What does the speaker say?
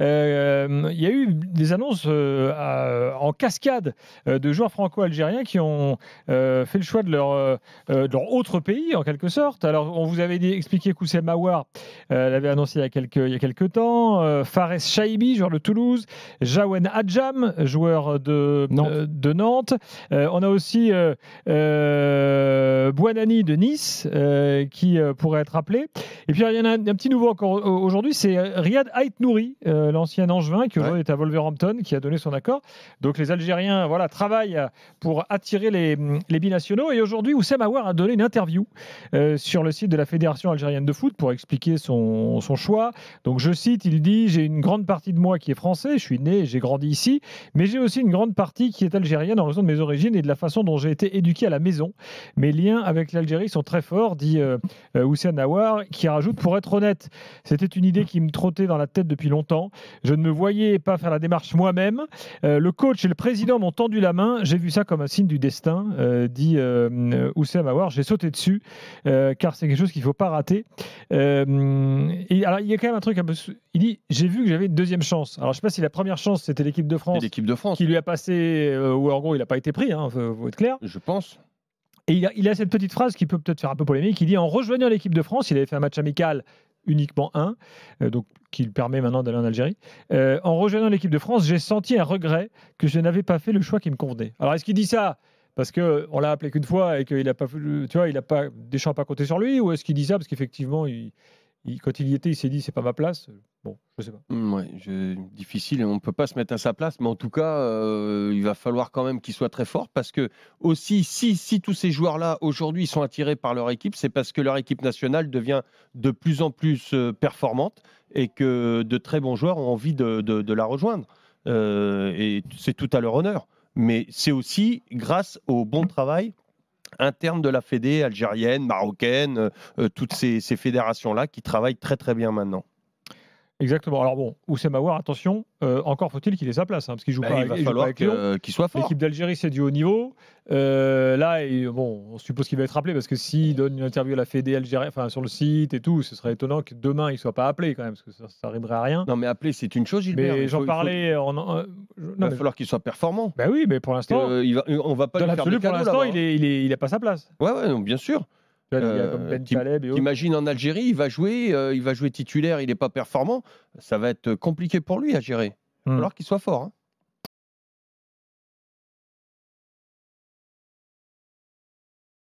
Euh, il y a eu des annonces euh, euh, en cascade de joueurs franco-algériens qui ont fait le choix de leur, leur, autre pays, en quelque sorte. Alors, on vous avait dit, expliqué Koussem Mawar l'avait annoncé il y a quelques, il y a quelques temps, Fares Shaibi, joueur de Toulouse, Jawen Adjam, joueur de Nantes. De Nantes. on a aussi euh, de Nice qui pourrait être appelé. Et puis il y en a un, un petit nouveau encore aujourd'hui, c'est Riyad Ait Nouri, l'ancien Angevin qui est à Wolverhampton, qui a donné son accord. Donc les Algériens voilà, travaillent euh, pour attirer les, les binationaux. Et aujourd'hui, Oussem Aouar a donné une interview euh, sur le site de la Fédération algérienne de foot pour expliquer son, son choix. Donc je cite, il dit, j'ai une grande partie de moi qui est français, je suis né, j'ai grandi ici, mais j'ai aussi une grande partie qui est algérienne en raison de mes origines et de la façon dont j'ai été éduqué à la maison. Mes liens avec l'Algérie sont très forts, dit euh, euh, Oussem Aouar, qui rajoute, pour être honnête, c'était une idée qui me trottait dans la tête depuis longtemps. Je ne me voyais pas faire la démarche moi-même. Euh, le coach et le président m'ont tendu la main. J'ai vu ça comme un signe du destin, euh, dit euh, Oussem Aouar. J'ai sauté dessus, car c'est quelque chose qu'il ne faut pas rater. et, alors, il y a quand même un truc un peu. Il dit J'ai vu que j'avais une deuxième chance. Alors, je ne sais pas si la première chance, c'était l'équipe de France. L'équipe de France. Qui lui a passé, ou en gros, il n'a pas été pris, il hein, faut, être clair. Je pense. Et il a, cette petite phrase qui peut peut-être faire un peu polémique. Il dit en rejoignant l'équipe de France, il avait fait un match amical uniquement un, euh, donc qui permet maintenant d'aller en Algérie. Euh, en rejoignant l'équipe de France, j'ai senti un regret que je n'avais pas fait le choix qui me convenait. Alors est-ce qu'il dit ça parce que on l'a appelé qu'une fois et qu'il a pas, tu vois, il a pas, des champs pas compté sur lui, ou est-ce qu'il dit ça parce qu'effectivement il, quand il y était, il s'est dit c'est pas ma place. Bon, je sais pas. Mm, ouais, difficile, on ne peut pas se mettre à sa place, mais en tout cas, euh, il va falloir quand même qu'il soit très fort parce que aussi, si, si tous ces joueurs-là aujourd'hui sont attirés par leur équipe, c'est parce que leur équipe nationale devient de plus en plus euh, performante et que de très bons joueurs ont envie de, de, la rejoindre. Euh, et c'est tout à leur honneur. Mais c'est aussi grâce au bon travail interne de la Fédé algérienne, marocaine, euh, euh, toutes ces, fédérations-là qui travaillent très très bien maintenant. Exactement. Alors bon, Oussem Aouar attention, euh, encore faut-il qu'il ait sa place, hein, parce qu'il joue, bah, pas, il va falloir qu'il soit fort. L'équipe d'Algérie, c'est du haut niveau. là, et, bon, on suppose qu'il va être appelé, parce que s'il donne une interview à la Fédé algérienne, enfin sur le site et tout, ce serait étonnant que demain, il ne soit pas appelé quand même, parce que ça, n'arriverait arriverait à rien. Non, mais appeler c'est une chose, Gilbert. Mais j'en parlais, en, il va falloir qu'il soit performant. Ben oui, mais pour l'instant, euh, euh, on va pas dans pour l'instant, il, est, il, est, il est pas sa place. Ouais, ouais, bien sûr. Euh, ben Imagine en Algérie, il va jouer, il va jouer titulaire, il n'est pas performant, ça va être compliqué pour lui à gérer. Il va hmm. falloir qu'il soit fort. Hein.